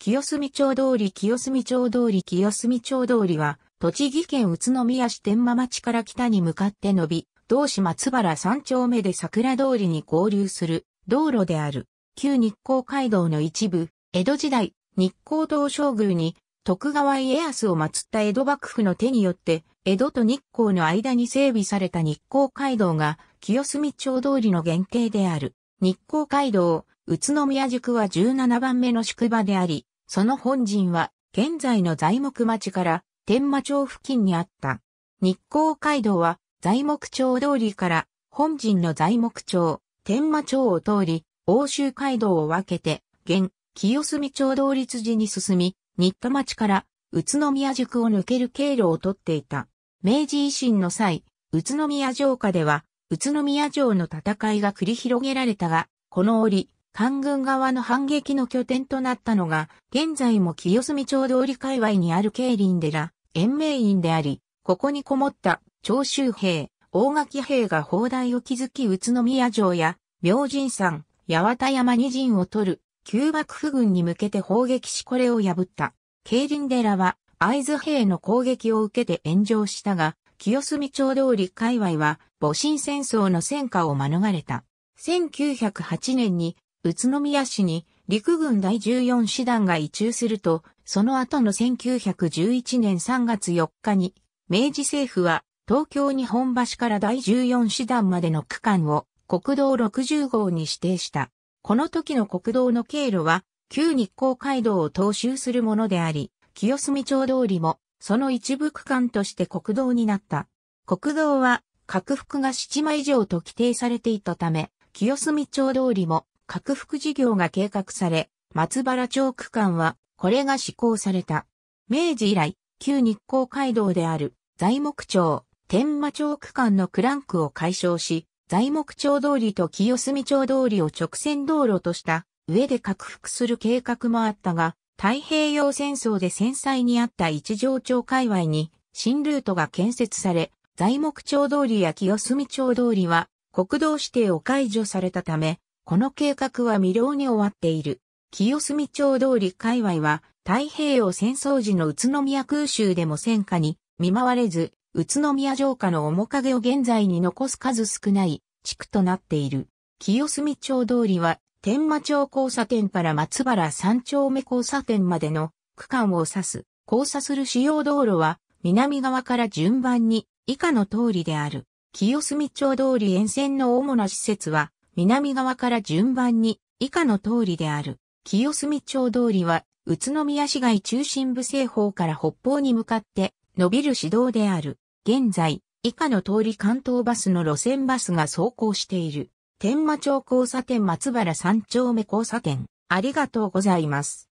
清澄町通り清澄町通り清澄町通りは、栃木県宇都宮市天間町から北に向かって伸び、道志松原三丁目で桜通りに合流する道路である。旧日光街道の一部、江戸時代、日光東照宮に徳川家康を祀った江戸幕府の手によって、江戸と日光の間に整備された日光街道が清澄町通りの原型である。日光街道、宇都宮宿は17番目の宿場であり、その本陣は、現在の材木町から天馬町付近にあった。日光街道は材木町通りから本陣の材木町、天馬町を通り、欧州街道を分けて、現、清澄町通り寺に進み、新田町から宇都宮宿を抜ける経路をとっていた。明治維新の際、宇都宮城下では、宇都宮城の戦いが繰り広げられたが、この折、韓軍側の反撃の拠点となったのが、現在も清澄町通り界隈にある慶林寺、延命院であり、ここにこもった長州兵、大垣兵が砲台を築き宇都宮城や、明神山、八幡山二陣を取る、旧幕府軍に向けて砲撃しこれを破った。慶林寺は、会津兵の攻撃を受けて炎上したが、清澄町通り界隈は、戊辰戦争の戦火を免れた。1908年に宇都宮市に陸軍第14師団が移駐すると、その後の1911年3月4日に、明治政府は東京日本橋から第14師団までの区間を国道60号に指定した。この時の国道の経路は、旧日光街道を踏襲するものであり、清澄町通りも、その一部区間として国道になった。国道は、拡幅が7枚以上と規定されていたため、清澄町通りも、拡幅事業が計画され、松原町区間はこれが施行された。明治以来、旧日光街道である材木町、天馬町区間のクランクを解消し、材木町通りと清澄町通りを直線道路とした上で拡幅する計画もあったが、太平洋戦争で戦災にあった一条町界隈に新ルートが建設され、材木町通りや清澄町通りは国道指定を解除されたため、この計画は未了に終わっている。清澄町通り界隈は太平洋戦争時の宇都宮空襲でも戦火に見舞われず、宇都宮城下の面影を現在に残す数少ない地区となっている。清澄町通りは天満町交差点から松原三丁目交差点までの区間を指す。交差する主要道路は南側から順番に以下の通りである。清澄町通り沿線の主な施設は南側から順番に以下の通りである。清澄町通りは、宇都宮市街中心部西方から北方に向かって伸びる市道である。現在、以下の通り関東バスの路線バスが走行している。天満町交差点松原三丁目交差点。ありがとうございます。